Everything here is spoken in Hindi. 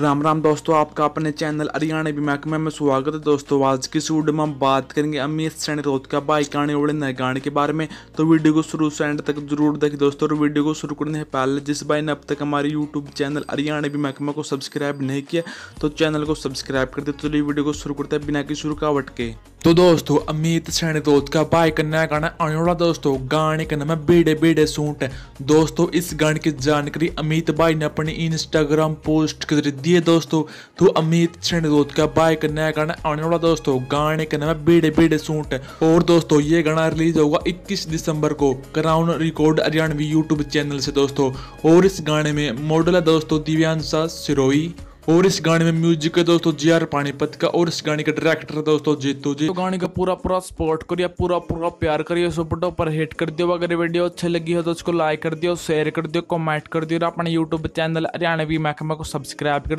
राम राम दोस्तों आपका अपने चैनल हरियाणा महकमे में स्वागत है दोस्तों आज की इस वीडियो में हम बात करेंगे अमित सैन रोहत का बाइक आने वाले नए गाने के बारे में तो वीडियो को शुरू से एंड तक जरूर देखें दोस्तों और वीडियो को शुरू करने से पहले जिस भाई ने अब तक हमारे यूट्यूब चैनल हरियाणा महकमा को सब्सक्राइब नहीं किया तो चैनल को सब्सक्राइब कर दे तो वीडियो को शुरू करते हैं बिना किसी शुरू का वट के तो दोस्तों अमित सेणदोत का भाई करने का गाना आने वाला दोस्तों गाने का नाम है बेड़े बेड़े सूट दोस्तों इस गाने की जानकारी अमित भाई ने अपने इंस्टाग्राम पोस्ट के जरिए दी है दोस्तों तो अमित सेणदोत का भाई करने का गाना आने वाला दोस्तों गाने का नाम है बेड़े बेड़े सूट और दोस्तों ये गाना रिलीज होगा इक्कीस दिसंबर को crown record Haryanvi YouTube channel से दोस्तों और इस गाने में मॉडल है दोस्तों दिव्यांशा सिरोई और इस गाने में म्यूजिक है दोस्तों जी आर पानीपत का और इस गाने का डायरेक्टर दोस्तों जीतू जी तो गाने का पूरा पूरा सपोर्ट करिए पूरा पूरा प्यार करिए सुपर पर हिट कर दियो अगर वीडियो अच्छी लगी हो तो उसको लाइक कर दियो शेयर कर दियो कमेंट कर दियो और अपने यूट्यूब चैनल हरियाणवी महकमा को सब्सक्राइब कर